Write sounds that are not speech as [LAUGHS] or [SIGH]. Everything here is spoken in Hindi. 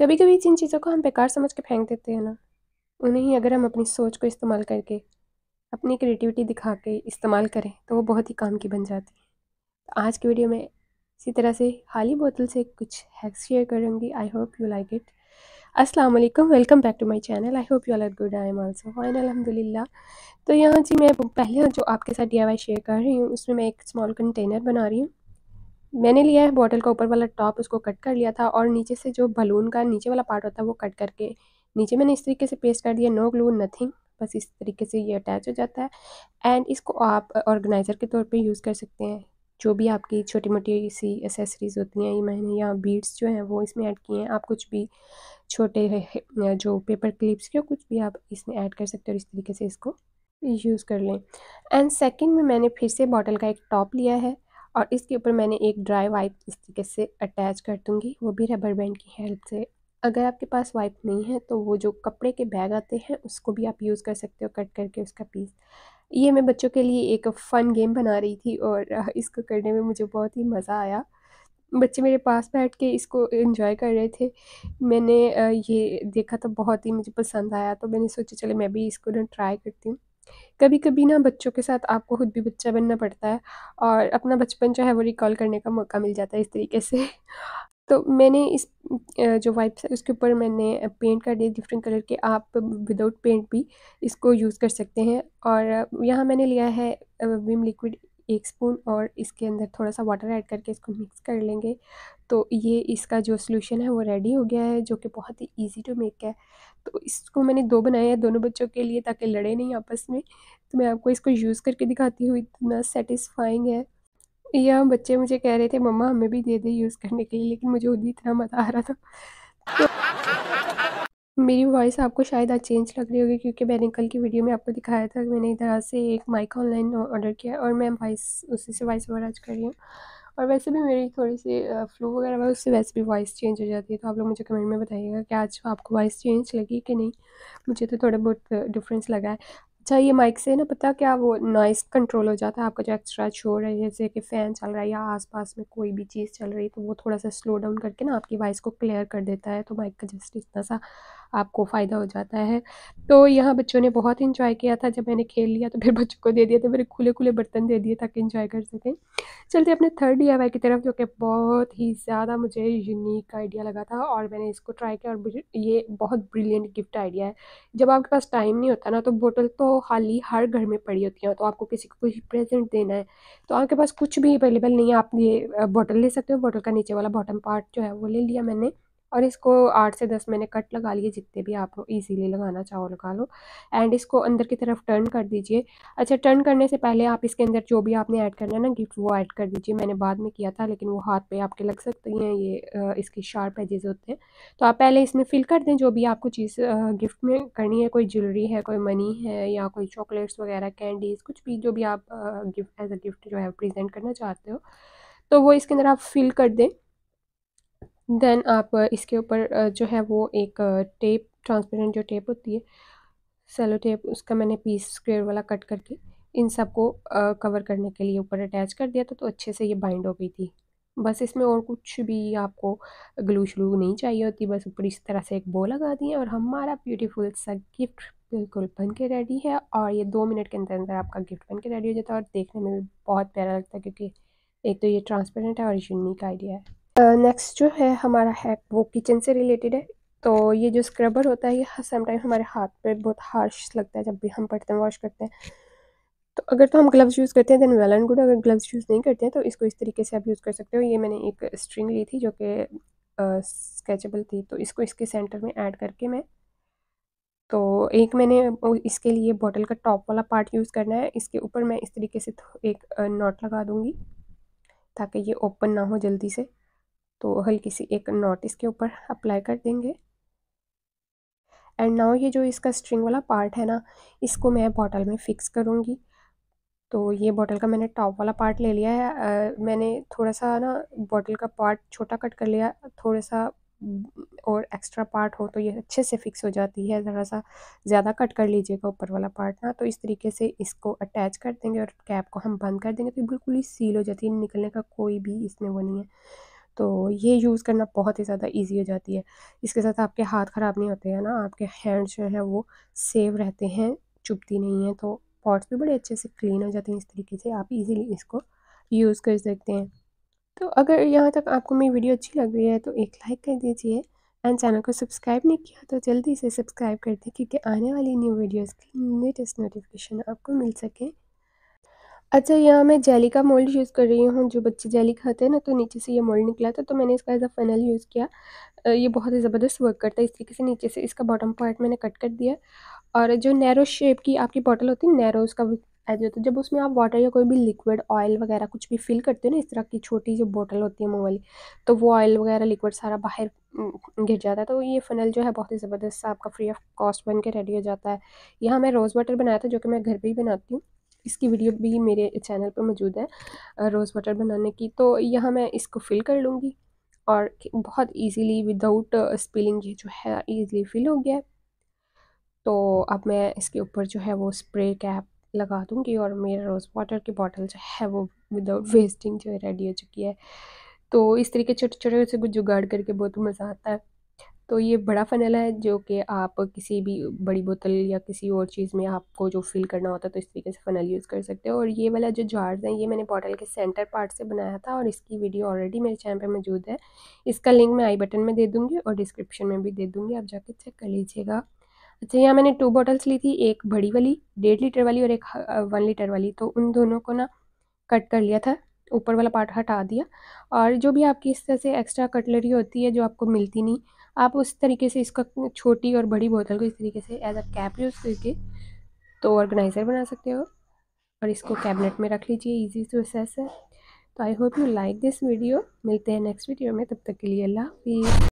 कभी कभी जिन चीज़ों को हम बेकार समझ के फेंक देते हैं ना उन्हें ही अगर हम अपनी सोच को इस्तेमाल करके अपनी क्रिएटिविटी दिखा के इस्तेमाल करें तो वो बहुत ही काम की बन जाती है तो आज की वीडियो में इसी तरह से हाली बोतल से कुछ हैक्स शेयर करूँगी I hope you like it अस्सलाम वालेकुम welcome back to my channel I hope you are good I am also fine अल्हम्दुलिल्लाह तो यहाँ जी मैं पहले जो आपके साथ डी शेयर कर रही हूँ उसमें मैं एक स्मॉल कंटेनर बना रही हूँ मैंने लिया है बॉटल का ऊपर वाला टॉप उसको कट कर लिया था और नीचे से जो बलून का नीचे वाला पार्ट होता है वो कट करके नीचे मैंने इस तरीके से पेस्ट कर दिया नो ग्लू नथिंग बस इस तरीके से ये अटैच हो जाता है एंड इसको आप ऑर्गेनाइज़र के तौर पे यूज़ कर सकते हैं जो भी आपकी छोटी मोटी सी एसेसरीज़ होती हैं ये मैंने यहाँ बीड्स जो हैं वो इसमें ऐड किए हैं आप कुछ भी छोटे जो पेपर क्लिप्स के कुछ भी आप इसमें ऐड कर सकते हो और इस तरीके से इसको यूज़ कर लें एंड सेकेंड में मैंने फिर से बॉटल का एक टॉप लिया है और इसके ऊपर मैंने एक ड्राई वाइप इस तरीके से अटैच कर दूँगी वो भी रबर बैंड की हेल्प से अगर आपके पास वाइप नहीं है तो वो जो कपड़े के बैग आते हैं उसको भी आप यूज़ कर सकते हो कट करके उसका पीस ये मैं बच्चों के लिए एक फ़न गेम बना रही थी और इसको करने में मुझे बहुत ही मज़ा आया बच्चे मेरे पास बैठ के इसको एंजॉय कर रहे थे मैंने ये देखा तो बहुत ही मुझे पसंद आया तो मैंने सोचा चले मैं भी इसको ना ट्राई करती हूँ कभी कभी ना बच्चों के साथ आपको खुद भी बच्चा बनना पड़ता है और अपना बचपन जो है वो रिकॉल करने का मौका मिल जाता है इस तरीके से [LAUGHS] तो मैंने इस जो वाइप्स है उसके ऊपर मैंने पेंट कर दिए डिफरेंट कलर के आप विदाउट पेंट भी इसको यूज़ कर सकते हैं और यहाँ मैंने लिया है विम लिक्विड एक स्पून और इसके अंदर थोड़ा सा वाटर ऐड करके इसको मिक्स कर लेंगे तो ये इसका जो सोल्यूशन है वो रेडी हो गया है जो कि बहुत ही ईजी टू मेक है तो इसको मैंने दो बनाए हैं दोनों बच्चों के लिए ताकि लड़े नहीं आपस में तो मैं आपको इसको यूज़ करके दिखाती हूँ इतना सेटिस्फाइंग है या बच्चे मुझे कह रहे थे मम्मा हमें भी दे दे यूज़ करने के लिए लेकिन मुझे खुद इतना मज़ा आ रहा था तो मेरी वॉइस आपको शायद आज चेंज लग रही होगी क्योंकि मैंने कल की वीडियो में आपको दिखाया था मैंने इधर से एक माइक ऑनलाइन ऑर्डर किया और मैं वॉइस उसी से वॉइस ओवर आज कर रही हूँ और वैसे भी मेरी थोड़ी सी फ्लू वगैरह है उससे वैसे भी वॉइस चेंज हो जाती है तो आप लोग मुझे कमेंट में बताइएगा कि आज आपको वॉइस चेंज लगी कि नहीं मुझे तो थोड़ा बहुत डिफरेंस लगा है अच्छा ये माइक से ना पता क्या वो नॉइस कंट्रोल हो जाता है आपका जो एक्स्ट्रा शोर है जैसे कि फ़ैन चल रहा है या आसपास में कोई भी चीज़ चल रही है तो वो थोड़ा सा स्लो डाउन करके ना आपकी वॉइस को क्लियर कर देता है तो माइक का जस्ट इतना सा आपको फ़ायदा हो जाता है तो यहाँ बच्चों ने बहुत इन्जॉय किया था जब मैंने खेल लिया तो फिर बच्चों को दे दिए थे मेरे खुले खुले बर्तन दे दिए ताकि इन्जॉय कर सकें चलते अपने थर्ड डी की तरफ जो कि बहुत ही ज़्यादा मुझे यूनिक आइडिया लगा था और मैंने इसको ट्राई किया और ये बहुत ब्रिलियंट गिफ्ट आइडिया है जब आपके पास टाइम नहीं होता ना तो बोतल तो खाली हर घर में पड़ी होती है तो आपको किसी को कुछ प्रेजेंट देना है तो आपके पास कुछ भी अवेलेबल नहीं है आप ये बोतल ले सकते हो बोतल का नीचे वाला बॉटम पार्ट जो है वो ले लिया मैंने और इसको आठ से दस मैंने कट लगा लिए जितने भी आप इजीली लगाना चाहो लगा लो एंड इसको अंदर की तरफ टर्न कर दीजिए अच्छा टर्न करने से पहले आप इसके अंदर जो भी आपने ऐड करना है ना गिफ्ट वो ऐड कर दीजिए मैंने बाद में किया था लेकिन वो हाथ पे आपके लग सकती हैं ये इसकी शार्प एजेज होते हैं तो आप पहले इसमें फिल कर दें जो भी आपको चीज़ गिफ्ट में करनी है कोई ज्वेलरी है कोई मनी है या कोई चॉकलेट्स वगैरह कैंडीज़ कुछ भी जो भी आप गिफ्ट एज अ गिफ्ट जो है प्रेजेंट करना चाहते हो तो वो इसके अंदर आप फिल कर दें देन आप इसके ऊपर जो है वो एक टेप ट्रांसपेरेंट जो टेप होती है सेलो टेप उसका मैंने पीस स्क्वेयर वाला कट करके इन सब को कवर करने के लिए ऊपर अटैच कर दिया था तो अच्छे से ये बाइंड हो गई थी बस इसमें और कुछ भी आपको ग्लू श्लू नहीं चाहिए होती बस ऊपर इस तरह से एक बो लगा दिए और हमारा ब्यूटीफुल सा गिफ्ट बिल्कुल बन के रेडी है और ये दो मिनट के अंदर अंदर आपका गिफ्ट बन के रेडी हो जाता है और देखने में भी बहुत प्यारा लगता है क्योंकि एक तो ये ट्रांसपेरेंट है और यूनिक आइडिया है नेक्स्ट जो है हमारा हैक वो किचन से रिलेटेड है तो ये जो स्क्रबर होता है ये समटाइम हमारे हाथ पे बहुत हार्श लगता है जब भी हम पड़ते हैं वॉश करते हैं तो अगर तो हम ग्लव्स यूज़ करते हैं दैन वेल एंड गुड अगर ग्लव्स यूज़ नहीं करते हैं तो इसको इस तरीके से आप यूज़ कर सकते हो ये मैंने एक स्ट्रिंग ली थी जो कि स्केचेबल थी तो इसको इसके सेंटर में ऐड करके मैं तो एक मैंने इसके लिए बॉटल का टॉप वाला पार्ट यूज़ करना है इसके ऊपर मैं इस तरीके से एक नॉट लगा दूँगी ताकि ये ओपन ना हो जल्दी से तो हल्की सी एक नॉट इसके ऊपर अप्लाई कर देंगे एंड नाउ ये जो इसका स्ट्रिंग वाला पार्ट है ना इसको मैं बॉटल में फ़िक्स करूँगी तो ये बॉटल का मैंने टॉप वाला पार्ट ले लिया है आ, मैंने थोड़ा सा ना बॉटल का पार्ट छोटा कट कर लिया थोड़ा सा और एक्स्ट्रा पार्ट हो तो ये अच्छे से फिक्स हो जाती है ज़रा सा ज़्यादा कट कर लीजिएगा ऊपर वाला पार्ट ना तो इस तरीके से इसको अटैच कर देंगे और कैप को हम बंद कर देंगे तो बिल्कुल ही सील हो जाती है निकलने का कोई भी इसमें वो नहीं है तो ये यूज़ करना बहुत ही ज़्यादा इजी हो जाती है इसके साथ आपके हाथ ख़राब नहीं होते हैं ना आपके हैंड्स जो है वो सेव रहते हैं चुभती नहीं है तो पॉट्स भी बड़े अच्छे से क्लीन हो जाते हैं इस तरीके से आप इजीली इसको यूज़ कर सकते हैं तो अगर यहाँ तक आपको मेरी वीडियो अच्छी लग रही है तो एक लाइक कर दीजिए एंड चैनल को सब्सक्राइब नहीं किया तो जल्दी से सब्सक्राइब कर दें क्योंकि आने वाली न्यू वीडियोज़ की लेटेस्ट नोटिफिकेशन आपको मिल सके अच्छा यहाँ मैं जेली का मोल्ड यूज़ कर रही हूँ जो बच्चे जेली खाते हैं ना तो नीचे से ये मोल्ड निकला था तो मैंने इसका एज अ फनल यूज़ किया ये बहुत ही ज़बरदस्त वर्क करता है इस तरीके से नीचे से इसका बॉटम पार्ट मैंने कट कर दिया और जो नैरो शेप की आपकी बॉटल होती है नैरो उसका ऐसे होता है जब उसमें आप वाटर या कोई भी लिक्विड ऑयल वगैरह कुछ भी फिल करते हो ना इस तरह की छोटी जो बॉटल होती है मुँह वाली तो वो ऑयल वगैरह लिक्विड सारा बाहर गिर जाता है तो ये फ़नल जो है बहुत ही ज़बरदस्त आपका फ्री ऑफ कॉस्ट बन के रेडी हो जाता है यहाँ मैं रोज़ वाटर बनाया था जो कि मैं घर पर ही बनाती हूँ इसकी वीडियो भी मेरे चैनल पर मौजूद है रोज़ वाटर बनाने की तो यहाँ मैं इसको फिल कर लूँगी और बहुत इजीली विदाउट स्पिलिंग ये जो है इजीली फिल हो गया तो अब मैं इसके ऊपर जो है वो स्प्रे कैप लगा दूँगी और मेरा रोज़ वाटर की बॉटल जो है वो विदाउट वेस्टिंग जो है रेडी हो चुकी है तो इस तरीके छोटे छोटे से कुछ जुगाड़ करके बहुत मज़ा आता है तो ये बड़ा फ़नल है जो कि आप किसी भी बड़ी बोतल या किसी और चीज़ में आपको जो फिल करना होता है तो इस तरीके से फ़नल यूज़ कर सकते हो और ये वाला जो जार्स हैं ये मैंने बॉटल के सेंटर पार्ट से बनाया था और इसकी वीडियो ऑलरेडी मेरे चैनल पर मौजूद है इसका लिंक मैं आई बटन में दे दूँगी और डिस्क्रिप्शन में भी दे दूँगी आप जाके चेक कर लीजिएगा अच्छा यहाँ मैंने टू बॉटल्स ली थी एक बड़ी वाली डेढ़ लीटर वाली और एक वन लीटर वाली तो उन दोनों को ना कट कर लिया था ऊपर वाला पार्ट हटा दिया और जो भी आपकी इस तरह से एक्स्ट्रा कटलरी होती है जो आपको मिलती नहीं आप उस तरीके से इसका छोटी और बड़ी बोतल को इस तरीके से एज अ कैप यूज़ करके तो ऑर्गेनाइज़र बना सकते हो और इसको कैबिनेट में रख लीजिए ईजी प्रोसेस है तो I hope you like this video मिलते हैं नेक्स्ट वीडियो में तब तक के लिए अल्लाह हाफिज़